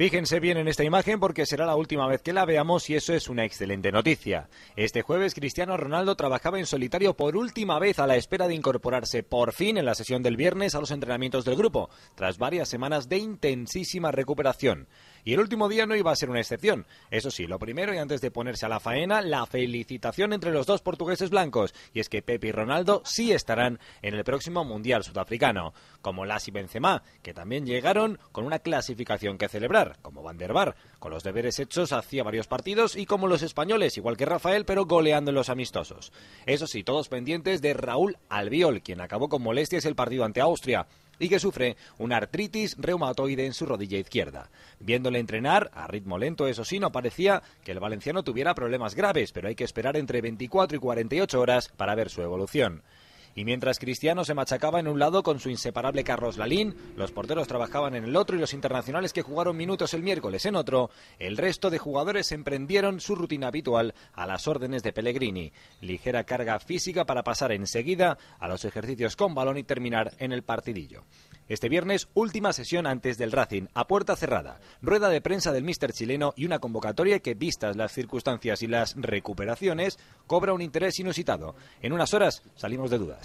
Fíjense bien en esta imagen porque será la última vez que la veamos y eso es una excelente noticia. Este jueves Cristiano Ronaldo trabajaba en solitario por última vez a la espera de incorporarse por fin en la sesión del viernes a los entrenamientos del grupo, tras varias semanas de intensísima recuperación. Y el último día no iba a ser una excepción. Eso sí, lo primero y antes de ponerse a la faena, la felicitación entre los dos portugueses blancos, y es que Pepe y Ronaldo sí estarán en el próximo Mundial Sudafricano, como Las y Benzema, que también llegaron con una clasificación que celebrar como Van der Bar, con los deberes hechos hacia varios partidos y como los españoles, igual que Rafael, pero goleando en los amistosos. Eso sí, todos pendientes de Raúl Albiol, quien acabó con molestias el partido ante Austria y que sufre una artritis reumatoide en su rodilla izquierda. Viéndole entrenar, a ritmo lento, eso sí, no parecía que el valenciano tuviera problemas graves, pero hay que esperar entre 24 y 48 horas para ver su evolución. Y mientras Cristiano se machacaba en un lado con su inseparable Carlos Lalín, los porteros trabajaban en el otro y los internacionales que jugaron minutos el miércoles en otro, el resto de jugadores emprendieron su rutina habitual a las órdenes de Pellegrini. Ligera carga física para pasar enseguida a los ejercicios con balón y terminar en el partidillo. Este viernes, última sesión antes del Racing, a puerta cerrada, rueda de prensa del míster chileno y una convocatoria que, vistas las circunstancias y las recuperaciones, cobra un interés inusitado. En unas horas salimos de duda.